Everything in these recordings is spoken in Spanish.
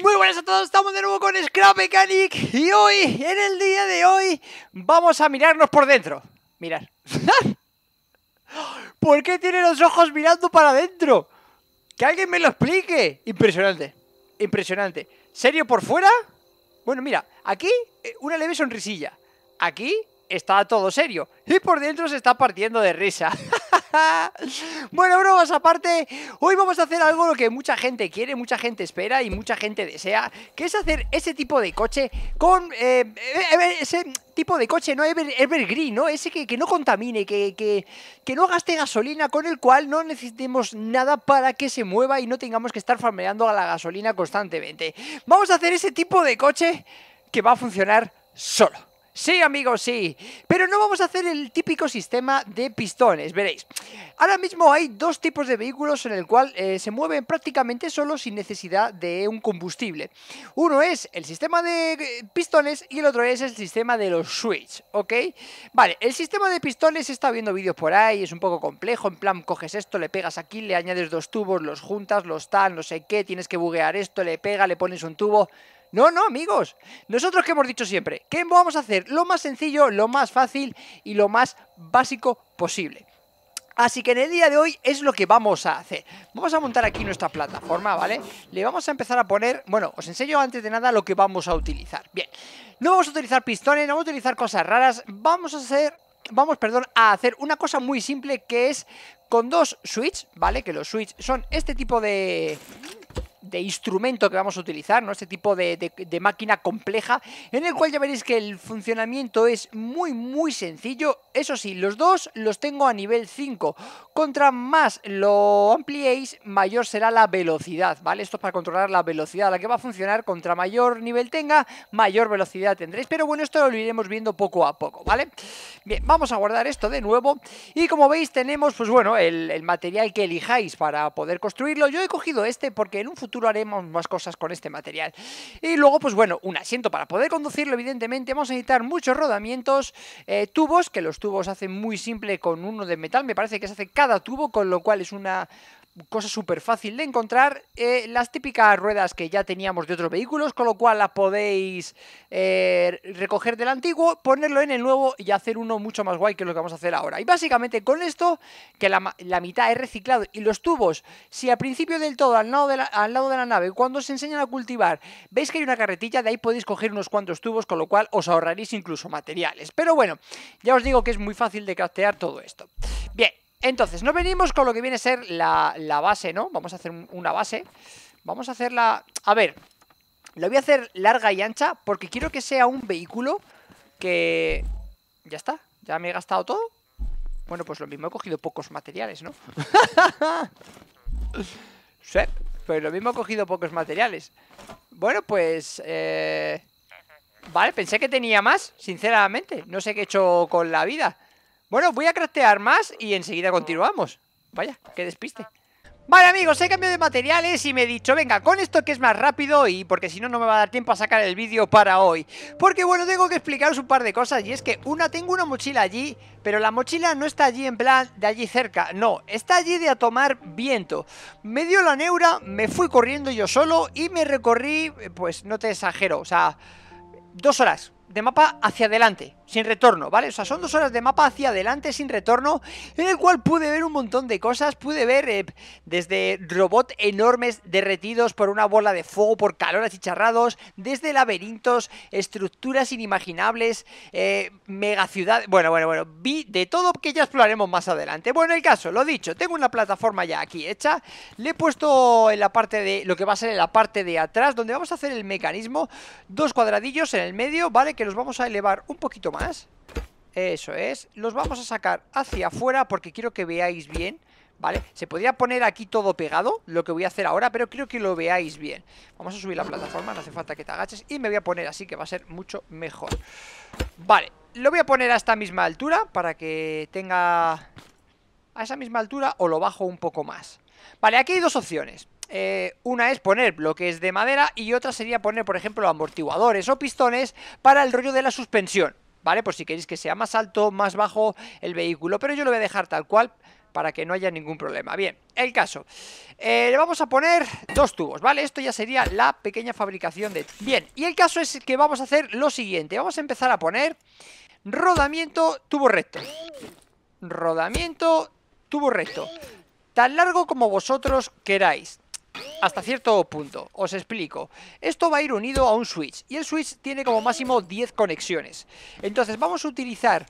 Muy buenas a todos, estamos de nuevo con Scrap Mechanic y hoy, en el día de hoy, vamos a mirarnos por dentro. Mirar. ¿Por qué tiene los ojos mirando para adentro? Que alguien me lo explique. Impresionante, impresionante. ¿Serio por fuera? Bueno, mira, aquí eh, una leve sonrisilla. Aquí está todo serio. Y por dentro se está partiendo de risa. bueno, bromas aparte, hoy vamos a hacer algo que mucha gente quiere, mucha gente espera y mucha gente desea, que es hacer ese tipo de coche con... Eh, eh, eh, ese tipo de coche, ¿no? evergreen, ¿no? Ese que, no contamine, que, que, no gaste gasolina, con el cual no necesitemos nada para que se mueva y no tengamos que estar farmeando a la gasolina constantemente. Vamos a hacer ese tipo de coche que va a funcionar solo. Sí, amigos, sí. Pero no vamos a hacer el típico sistema de pistones, veréis. Ahora mismo hay dos tipos de vehículos en el cual eh, se mueven prácticamente solo sin necesidad de un combustible. Uno es el sistema de eh, pistones y el otro es el sistema de los switches, ¿ok? Vale, el sistema de pistones está viendo vídeos por ahí, es un poco complejo, en plan coges esto, le pegas aquí, le añades dos tubos, los juntas, los tal, no sé qué, tienes que buguear esto, le pega, le pones un tubo... No, no, amigos. Nosotros que hemos dicho siempre, que vamos a hacer lo más sencillo, lo más fácil y lo más básico posible. Así que en el día de hoy es lo que vamos a hacer. Vamos a montar aquí nuestra plataforma, ¿vale? Le vamos a empezar a poner... Bueno, os enseño antes de nada lo que vamos a utilizar. Bien, no vamos a utilizar pistones, no vamos a utilizar cosas raras. Vamos a hacer... Vamos, perdón, a hacer una cosa muy simple que es con dos switches, ¿vale? Que los switches son este tipo de de instrumento que vamos a utilizar, ¿no? Este tipo de, máquina compleja, en el cual ya veréis que el funcionamiento es muy, muy sencillo. Eso sí, los dos los tengo a nivel 5. Contra más lo ampliéis, mayor será la velocidad, ¿vale? Esto es para controlar la velocidad, la que va a funcionar contra mayor nivel tenga, mayor velocidad tendréis. Pero bueno, esto lo iremos viendo poco a poco, ¿vale? Bien, vamos a guardar esto de nuevo. Y como veis, tenemos, pues bueno, el material que elijáis para poder construirlo. Yo he cogido este porque en un futuro haremos más cosas con este material. Y luego, pues bueno, un asiento para poder conducirlo, evidentemente, vamos a necesitar muchos rodamientos, eh, tubos, que los tubos hacen muy simple con uno de metal, me parece que se hace cada tubo, con lo cual es una cosa súper fácil de encontrar, eh, las típicas ruedas que ya teníamos de otros vehículos, con lo cual las podéis eh, recoger del antiguo, ponerlo en el nuevo y hacer uno mucho más guay que lo que vamos a hacer ahora. Y básicamente con esto, que la, mitad es reciclado y los tubos, si al principio del todo, al lado de la, al lado de la nave, cuando se enseñan a cultivar, veis que hay una carretilla, de ahí podéis coger unos cuantos tubos, con lo cual os ahorraréis incluso materiales. Pero bueno, ya os digo que es muy fácil de craftear todo esto. Bien, entonces, no venimos con lo que viene a ser la, base, ¿no? Vamos a hacer una base. Vamos a hacerla... A ver, Lo voy a hacer larga y ancha porque quiero que sea un vehículo que... Ya está, ya me he gastado todo. Bueno, pues lo mismo, he cogido pocos materiales, ¿no? sí, pues lo mismo he cogido pocos materiales. Bueno, pues... Eh, vale, pensé que tenía más, sinceramente. No sé qué he hecho con la vida. Bueno, voy a craftear más y enseguida continuamos. Vaya, qué despiste. Vale amigos, he cambiado de materiales y me he dicho, venga, con esto que es más rápido y porque si no, no me va a dar tiempo a sacar el vídeo para hoy. Porque bueno, tengo que explicaros un par de cosas y es que una, tengo una mochila allí, pero la mochila no está allí en plan de allí cerca, no, está allí de a tomar viento. Me dio la neura, me fui corriendo yo solo y me recorrí, pues no te exagero, o sea, dos horas de mapa hacia adelante sin retorno, ¿vale? O sea, son dos horas de mapa hacia adelante sin retorno, en el cual pude ver un montón de cosas, pude ver eh, desde robots enormes derretidos por una bola de fuego, por calor achicharrados, desde laberintos, estructuras inimaginables, eh, megaciudad, bueno, bueno, bueno, vi de todo que ya exploraremos más adelante. Bueno, el caso, lo dicho, tengo una plataforma ya aquí hecha, le he puesto en la parte de, lo que va a ser en la parte de atrás, donde vamos a hacer el mecanismo, dos cuadradillos en el medio, ¿vale? Que los vamos a elevar un poquito más eso es Los vamos a sacar hacia afuera porque quiero que veáis bien ¿Vale? Se podría poner aquí todo pegado Lo que voy a hacer ahora, pero creo que lo veáis bien Vamos a subir la plataforma, no hace falta que te agaches Y me voy a poner así, que va a ser mucho mejor Vale, lo voy a poner a esta misma altura Para que tenga... A esa misma altura o lo bajo un poco más Vale, aquí hay dos opciones eh, una es poner bloques de madera y otra sería poner, por ejemplo, amortiguadores o pistones para el rollo de la suspensión. ¿vale? Por si queréis que sea más alto, más bajo el vehículo, pero yo lo voy a dejar tal cual para que no haya ningún problema. Bien, el caso. Eh, le vamos a poner dos tubos, ¿vale? Esto ya sería la pequeña fabricación de... Bien, y el caso es que vamos a hacer lo siguiente. Vamos a empezar a poner rodamiento tubo recto. Rodamiento tubo recto. Tan largo como vosotros queráis hasta cierto punto. Os explico. Esto va a ir unido a un switch. Y el switch tiene como máximo 10 conexiones. Entonces vamos a utilizar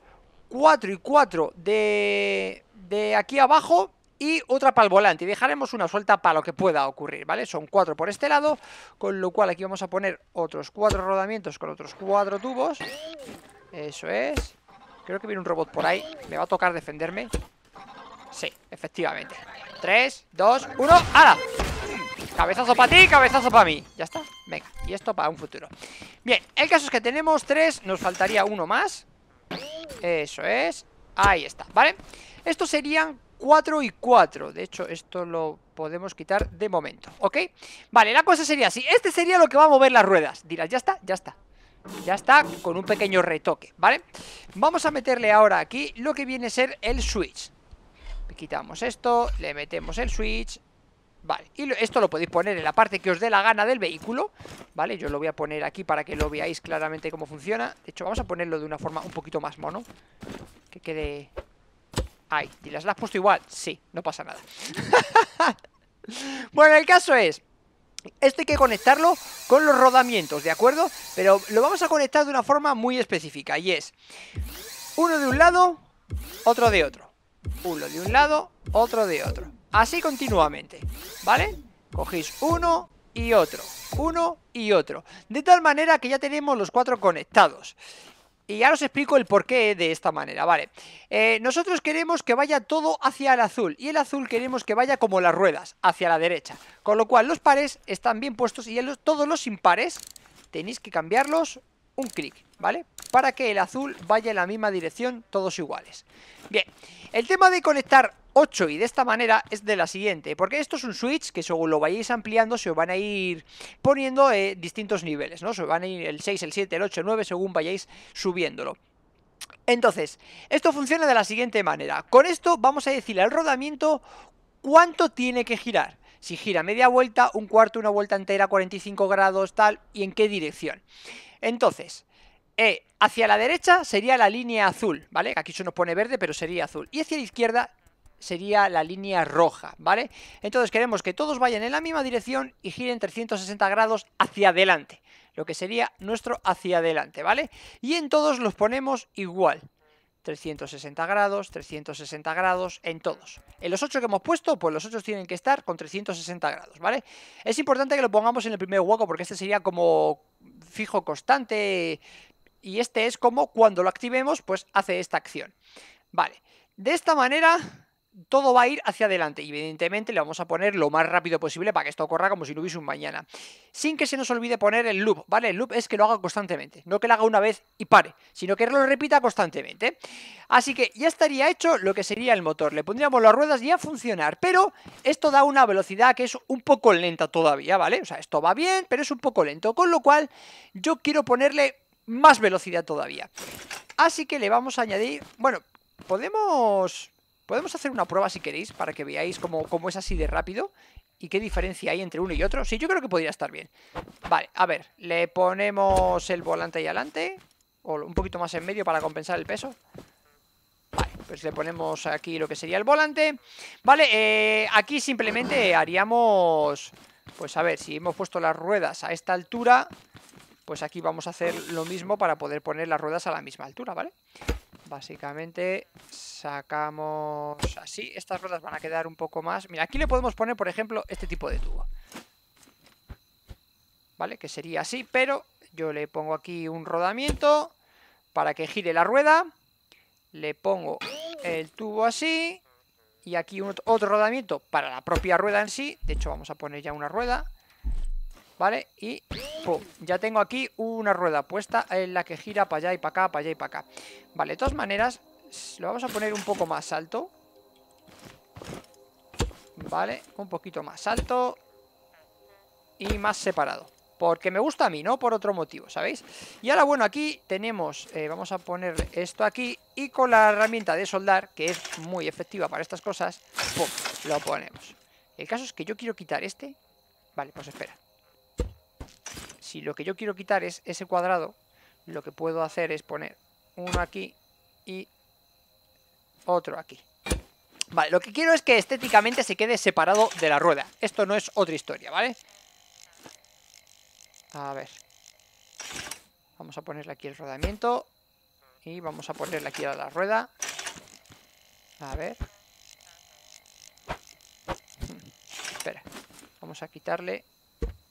4 y 4 de, de aquí abajo y otra para el volante. Y dejaremos una suelta para lo que pueda ocurrir, ¿vale? Son 4 por este lado. Con lo cual aquí vamos a poner otros 4 rodamientos con otros 4 tubos. Eso es. Creo que viene un robot por ahí. Me va a tocar defenderme. Sí, efectivamente. 3, 2, 1, ¡hala! Cabezazo para ti, cabezazo para mí Ya está, venga, y esto para un futuro Bien, el caso es que tenemos tres Nos faltaría uno más Eso es, ahí está, ¿vale? Esto serían cuatro y cuatro De hecho, esto lo podemos quitar de momento, ¿ok? Vale, la cosa sería así Este sería lo que va a mover las ruedas Dirás, ya está, ya está ya está, con un pequeño retoque, ¿vale? Vamos a meterle ahora aquí lo que viene a ser el switch Quitamos esto, le metemos el switch Vale, y esto lo podéis poner en la parte que os dé la gana del vehículo Vale, yo lo voy a poner aquí para que lo veáis claramente cómo funciona De hecho, vamos a ponerlo de una forma un poquito más mono Que quede... Ay, ¿y las, las has puesto igual? Sí, no pasa nada Bueno, el caso es Este hay que conectarlo con los rodamientos, ¿de acuerdo? Pero lo vamos a conectar de una forma muy específica y es uno de un lado, otro de otro. Uno de un lado, otro de otro. Así continuamente, ¿vale? Cogéis uno y otro, uno y otro. De tal manera que ya tenemos los cuatro conectados. Y ya os explico el porqué de esta manera, ¿vale? Eh, nosotros queremos que vaya todo hacia el azul y el azul queremos que vaya como las ruedas, hacia la derecha. Con lo cual los pares están bien puestos y todos los impares tenéis que cambiarlos un clic, ¿vale? para que el azul vaya en la misma dirección, todos iguales. Bien, el tema de conectar 8 y de esta manera es de la siguiente, porque esto es un switch que según lo vayáis ampliando se os van a ir poniendo eh, distintos niveles, ¿no? Se van a ir el 6, el 7, el 8, el 9 según vayáis subiéndolo. Entonces, esto funciona de la siguiente manera. Con esto vamos a decir al rodamiento cuánto tiene que girar. Si gira media vuelta, un cuarto, una vuelta entera, 45 grados, tal, y en qué dirección. Entonces, eh, hacia la derecha sería la línea azul, ¿vale? Aquí se nos pone verde, pero sería azul. Y hacia la izquierda sería la línea roja, ¿vale? Entonces queremos que todos vayan en la misma dirección y giren 360 grados hacia adelante. Lo que sería nuestro hacia adelante, ¿vale? Y en todos los ponemos igual. 360 grados, 360 grados, en todos. En los 8 que hemos puesto, pues los 8 tienen que estar con 360 grados, ¿vale? Es importante que lo pongamos en el primer hueco porque este sería como fijo constante, y este es como cuando lo activemos, pues hace esta acción. Vale, de esta manera todo va a ir hacia adelante evidentemente le vamos a poner lo más rápido posible para que esto corra como si no hubiese un mañana. Sin que se nos olvide poner el loop, ¿vale? El loop es que lo haga constantemente, no que lo haga una vez y pare, sino que lo repita constantemente. Así que ya estaría hecho lo que sería el motor, le pondríamos las ruedas y a funcionar, pero esto da una velocidad que es un poco lenta todavía, ¿vale? O sea, esto va bien, pero es un poco lento, con lo cual yo quiero ponerle más velocidad todavía. Así que le vamos a añadir... Bueno, podemos... Podemos hacer una prueba si queréis, para que veáis cómo, cómo es así de rápido y qué diferencia hay entre uno y otro. Sí, yo creo que podría estar bien. Vale, a ver, le ponemos el volante ahí adelante, o un poquito más en medio para compensar el peso. Vale, pues le ponemos aquí lo que sería el volante. Vale, eh, aquí simplemente haríamos... Pues a ver, si hemos puesto las ruedas a esta altura, pues aquí vamos a hacer lo mismo para poder poner las ruedas a la misma altura, ¿vale? Básicamente sacamos así, estas ruedas van a quedar un poco más. Mira, aquí le podemos poner, por ejemplo, este tipo de tubo. ¿Vale? Que sería así, pero yo le pongo aquí un rodamiento para que gire la rueda. Le pongo el tubo así y aquí otro rodamiento para la propia rueda en sí. De hecho, vamos a poner ya una rueda. ¿Vale? Y ya tengo aquí una rueda puesta en la que gira para allá y para acá, para allá y para acá. Vale, de todas maneras, lo vamos a poner un poco más alto. Vale, un poquito más alto y más separado. Porque me gusta a mí, no por otro motivo, ¿sabéis? Y ahora, bueno, aquí tenemos, eh, vamos a poner esto aquí y con la herramienta de soldar, que es muy efectiva para estas cosas, lo ponemos. El caso es que yo quiero quitar este. Vale, pues espera. Si lo que yo quiero quitar es ese cuadrado, lo que puedo hacer es poner uno aquí y otro aquí. Vale, lo que quiero es que estéticamente se quede separado de la rueda. Esto no es otra historia, ¿vale? A ver. Vamos a ponerle aquí el rodamiento. Y vamos a ponerle aquí a la rueda. A ver. Espera. Vamos a quitarle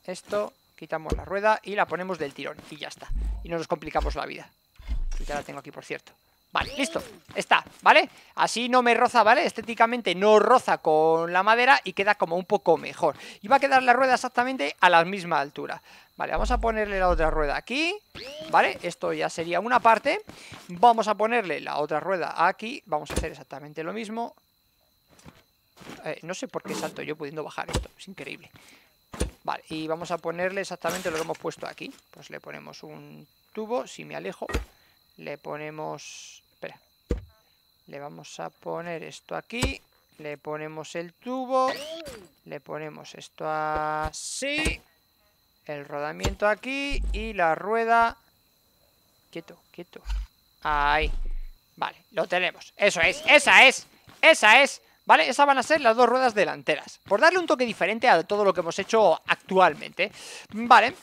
esto quitamos la rueda y la ponemos del tirón y ya está. Y no nos complicamos la vida. Ya la tengo aquí, por cierto. Vale, listo, está, ¿vale? Así no me roza, ¿vale? Estéticamente no roza con la madera y queda como un poco mejor. Y va a quedar la rueda exactamente a la misma altura. Vale, vamos a ponerle la otra rueda aquí, ¿vale? Esto ya sería una parte. Vamos a ponerle la otra rueda aquí. Vamos a hacer exactamente lo mismo. Eh, no sé por qué salto yo pudiendo bajar esto, es increíble. Vale, y vamos a ponerle exactamente lo que hemos puesto aquí. Pues le ponemos un tubo, si me alejo, le ponemos... Espera. Le vamos a poner esto aquí, le ponemos el tubo, le ponemos esto así, el rodamiento aquí y la rueda... Quieto, quieto. Ahí. Vale, lo tenemos. Eso es, esa es, esa es ¿vale? Esas van a ser las dos ruedas delanteras, por darle un toque diferente a todo lo que hemos hecho actualmente, ¿vale?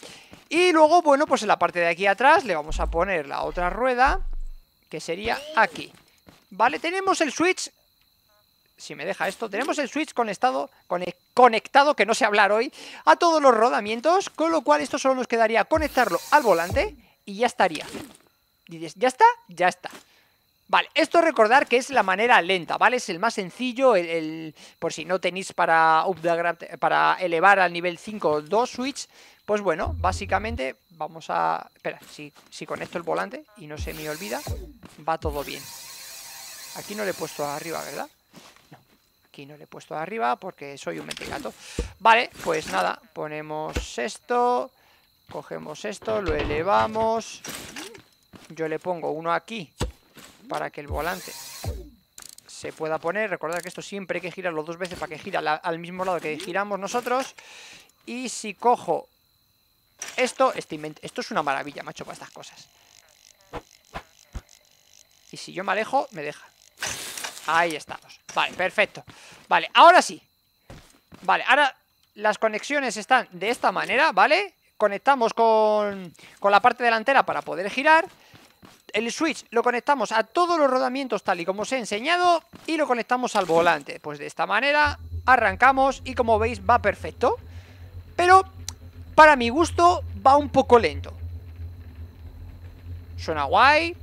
Y luego, bueno, pues en la parte de aquí atrás le vamos a poner la otra rueda, que sería aquí, ¿vale? Tenemos el switch si me deja esto, tenemos el switch conectado, conectado, que no sé hablar hoy, a todos los rodamientos, con lo cual esto solo nos quedaría conectarlo al volante y ya estaría. ya está, ya está. Vale, esto recordar que es la manera lenta, ¿vale? Es el más sencillo, el, por si no tenéis para, para elevar al nivel 5 dos switch, pues bueno, básicamente vamos a... Espera, si, si conecto el volante y no se me olvida, va todo bien. Aquí no le he puesto arriba, ¿verdad? No, aquí no le he puesto arriba porque soy un mentecato. Vale, pues nada, ponemos esto, cogemos esto, lo elevamos... Yo le pongo uno aquí para que el volante se pueda poner. Recordad que esto siempre hay que girarlo dos veces para que gira al mismo lado que giramos nosotros. Y si cojo esto, este esto es una maravilla, macho, para estas cosas. Y si yo me alejo, me deja. Ahí estamos. Vale, perfecto. Vale, ahora sí. Vale, ahora las conexiones están de esta manera, ¿vale? Conectamos con, con la parte delantera para poder girar el switch lo conectamos a todos los rodamientos tal y como os he enseñado y lo conectamos al volante. Pues de esta manera arrancamos y como veis va perfecto. Pero para mi gusto va un poco lento. Suena guay,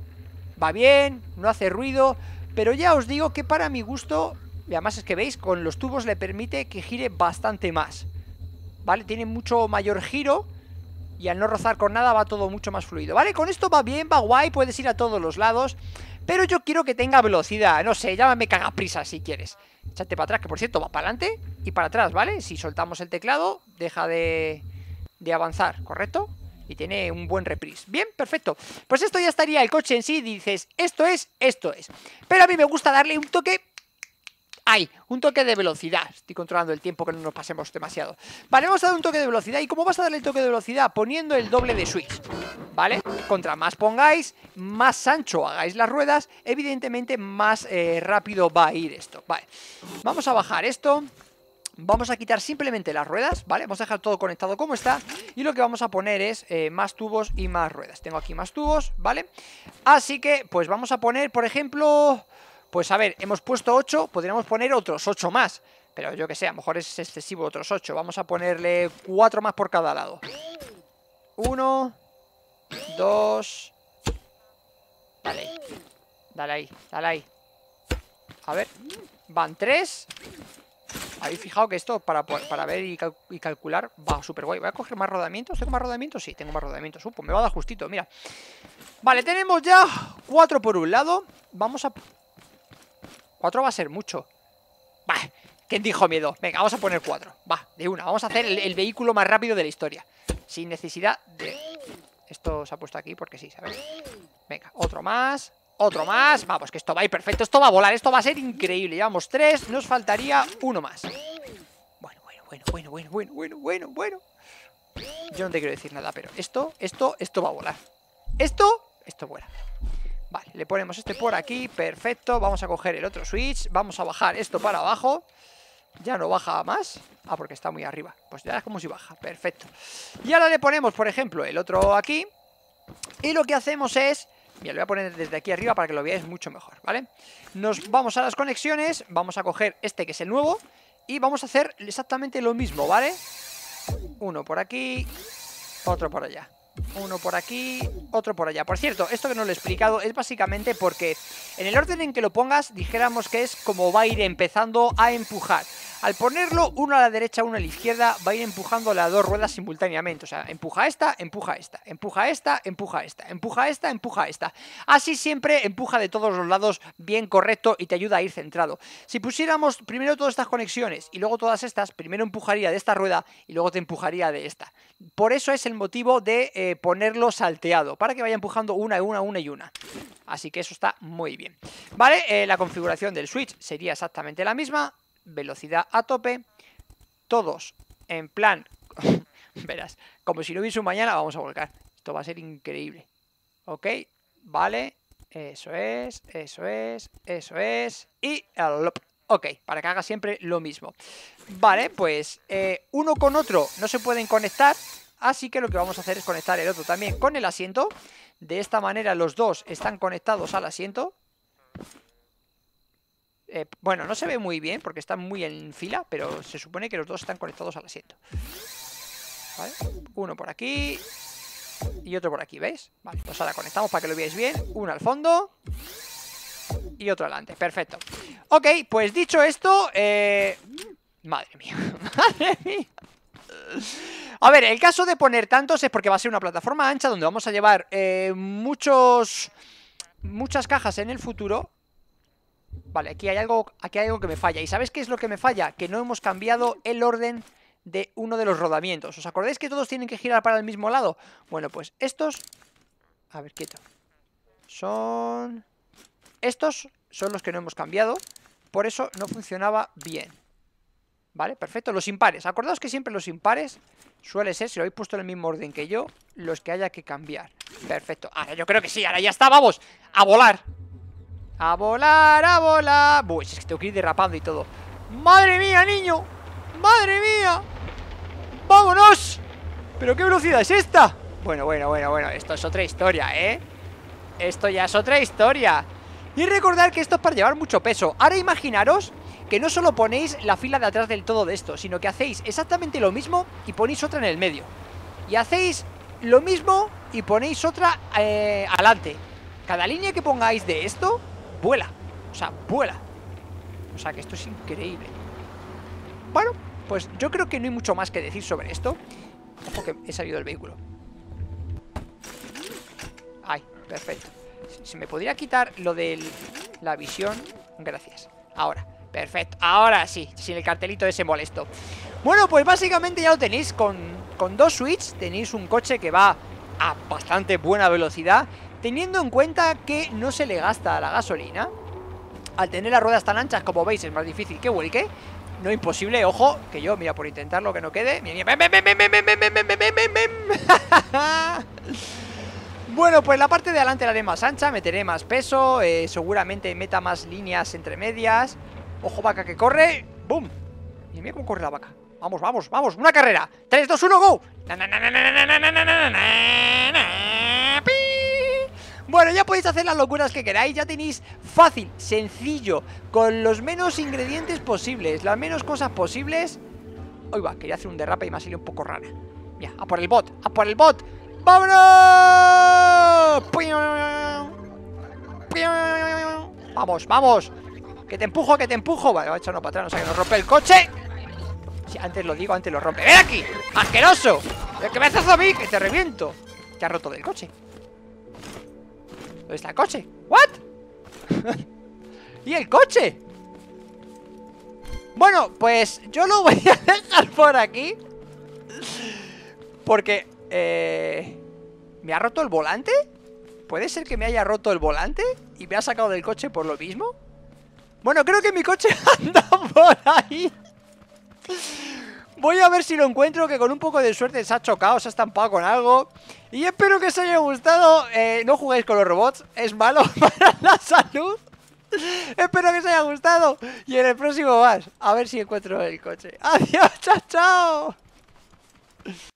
va bien, no hace ruido, pero ya os digo que para mi gusto, y además es que veis, con los tubos le permite que gire bastante más. ¿Vale? Tiene mucho mayor giro y al no rozar con nada va todo mucho más fluido, ¿vale? Con esto va bien, va guay, puedes ir a todos los lados, pero yo quiero que tenga velocidad, no sé, llámame cagaprisa si quieres. Echate para atrás, que por cierto va para adelante y para atrás, ¿vale? Si soltamos el teclado, deja de, de avanzar, ¿correcto? Y tiene un buen reprise. Bien, perfecto. Pues esto ya estaría el coche en sí, dices, esto es, esto es. Pero a mí me gusta darle un toque ¡Ay! un toque de velocidad. Estoy controlando el tiempo que no nos pasemos demasiado. Vale, vamos a dar un toque de velocidad. ¿Y cómo vas a darle el toque de velocidad? Poniendo el doble de switch. ¿Vale? Contra más pongáis, más ancho hagáis las ruedas, evidentemente más eh, rápido va a ir esto. Vale, vamos a bajar esto. Vamos a quitar simplemente las ruedas, ¿vale? Vamos a dejar todo conectado como está Y lo que vamos a poner es eh, más tubos y más ruedas Tengo aquí más tubos, ¿vale? Así que, pues vamos a poner, por ejemplo... Pues a ver, hemos puesto 8, podríamos poner otros 8 más. Pero yo que sé, a lo mejor es excesivo otros 8. Vamos a ponerle 4 más por cada lado. 1, 2... Dale Dale ahí, dale ahí. A ver, van 3. Habéis fijado que esto, para, para ver y, calcular, va súper guay. Voy a coger más rodamientos. ¿Tengo más rodamientos? Sí, tengo más rodamientos. Uh, pues me va a dar justito, mira. Vale, tenemos ya 4 por un lado. Vamos a Cuatro va a ser mucho. Va, ¿quién dijo miedo? Venga, vamos a poner cuatro. Va, de una. Vamos a hacer el, vehículo más rápido de la historia. Sin necesidad de... Esto se ha puesto aquí porque sí, ¿sabes? Venga, otro más. Otro más. Vamos, que esto va a ir perfecto. Esto va a volar. Esto va a ser increíble. Llevamos tres. Nos faltaría uno más. Bueno, bueno, bueno, bueno, bueno, bueno, bueno, bueno, bueno. Yo no te quiero decir nada, pero esto, esto, esto va a volar. Esto, esto vuela. Vale, le ponemos este por aquí, perfecto Vamos a coger el otro switch, vamos a bajar esto para abajo ya no baja más. Ah, porque está muy arriba. Pues ya es como si baja. Perfecto. Y ahora le ponemos, por ejemplo, el otro aquí. Y lo que hacemos es... Mira, lo voy a poner desde aquí arriba para que lo veáis mucho mejor, ¿vale? Nos vamos a las conexiones. Vamos a coger este que es el nuevo. Y vamos a hacer exactamente lo mismo, ¿vale? Uno por aquí. Otro por allá uno por aquí, otro por allá. Por cierto, esto que no lo he explicado es básicamente porque en el orden en que lo pongas, dijéramos que es como va a ir empezando a empujar. Al ponerlo uno a la derecha, uno a la izquierda, va a ir empujando las dos ruedas simultáneamente. O sea, empuja esta, empuja esta, empuja esta, empuja esta, empuja esta, empuja esta. Así siempre empuja de todos los lados bien correcto y te ayuda a ir centrado. Si pusiéramos primero todas estas conexiones y luego todas estas, primero empujaría de esta rueda y luego te empujaría de esta. Por eso es el motivo de... Eh, ponerlo salteado para que vaya empujando una, una, una y una. Así que eso está muy bien. Vale, eh, la configuración del Switch sería exactamente la misma. Velocidad a tope. Todos en plan... Verás, como si no hubiese un mañana, vamos a volcar. Esto va a ser increíble. ¿Ok? Vale. Eso es, eso es, eso es. Y Ok, para que haga siempre lo mismo. Vale, pues eh, uno con otro no se pueden conectar. Así que lo que vamos a hacer es conectar el otro también con el asiento. De esta manera los dos están conectados al asiento. Eh, bueno, no se ve muy bien porque están muy en fila, pero se supone que los dos están conectados al asiento. ¿Vale? Uno por aquí y otro por aquí, ¿veis? Vale, pues ahora conectamos para que lo veáis bien. Uno al fondo y otro adelante. Perfecto. Ok, pues dicho esto, eh, madre mía, madre mía. A ver, el caso de poner tantos es porque va a ser una plataforma ancha donde vamos a llevar eh, muchos... Muchas cajas en el futuro Vale, aquí hay algo aquí hay algo que me falla ¿Y sabes qué es lo que me falla? Que no hemos cambiado el orden de uno de los rodamientos ¿Os acordáis que todos tienen que girar para el mismo lado? Bueno, pues estos A ver, quieto Son... Estos son los que no hemos cambiado Por eso no funcionaba bien Vale, perfecto, los impares Acordaos que siempre los impares Suele ser, si lo habéis puesto en el mismo orden que yo Los que haya que cambiar Perfecto, ahora yo creo que sí, ahora ya está, vamos A volar A volar, a volar Uy, es que tengo que ir derrapando y todo ¡Madre mía, niño! ¡Madre mía! ¡Vámonos! ¿Pero qué velocidad es esta? Bueno, bueno, bueno, bueno Esto es otra historia, ¿eh? Esto ya es otra historia Y recordar que esto es para llevar mucho peso Ahora imaginaros que no solo ponéis la fila de atrás del todo de esto, sino que hacéis exactamente lo mismo y ponéis otra en el medio. Y hacéis lo mismo y ponéis otra eh, adelante. Cada línea que pongáis de esto, vuela. O sea, vuela. O sea, que esto es increíble. Bueno, pues yo creo que no hay mucho más que decir sobre esto. Ojo que he salido del vehículo. Ay, perfecto. Si me podría quitar lo de la visión. Gracias. Ahora. Perfecto, ahora sí, sin el cartelito ese molesto Bueno, pues básicamente ya lo tenéis con, dos switches Tenéis un coche que va a bastante buena velocidad Teniendo en cuenta que no se le gasta la gasolina Al tener las ruedas tan anchas, como veis, es más difícil que vuelque no imposible, ojo, que yo, mira, por intentarlo que no quede Bueno, pues la parte de adelante la haré más ancha, meteré más peso, seguramente meta más líneas entre medias Ojo, vaca que corre. ¡Bum! Y mira cómo corre la vaca. Vamos, vamos, vamos. Una carrera. 3, 2, 1, go. Bueno, ya podéis hacer las locuras que queráis, ya tenéis fácil, sencillo, con los menos ingredientes posibles, las menos cosas posibles. Hoy va, quería hacer un derrape y me ha salido un poco rara. Mira, a por el bot, a por el bot. ¡Vámonos! Vamos, vamos. Que te empujo, que te empujo. Vale, va a echarnos para atrás, o sea que nos rompe el coche. sí, antes lo digo, antes lo rompe. ¡Ven aquí! ¡Asqueroso! ¿Qué que me haces a mí! ¡Que te reviento! Te ha roto del coche. ¿Dónde está el coche? ¿What? ¿Y el coche? Bueno, pues yo lo voy a dejar por aquí. Porque... Eh, ¿Me ha roto el volante? ¿Puede ser que me haya roto el volante? ¿Y me ha sacado del coche por lo mismo? Bueno, creo que mi coche anda por ahí. Voy a ver si lo encuentro, que con un poco de suerte se ha chocado, se ha estampado con algo. Y espero que os haya gustado. Eh, no juguéis con los robots, es malo para la salud. espero que os haya gustado. Y en el próximo más, a ver si encuentro el coche. Adiós, chao, chao.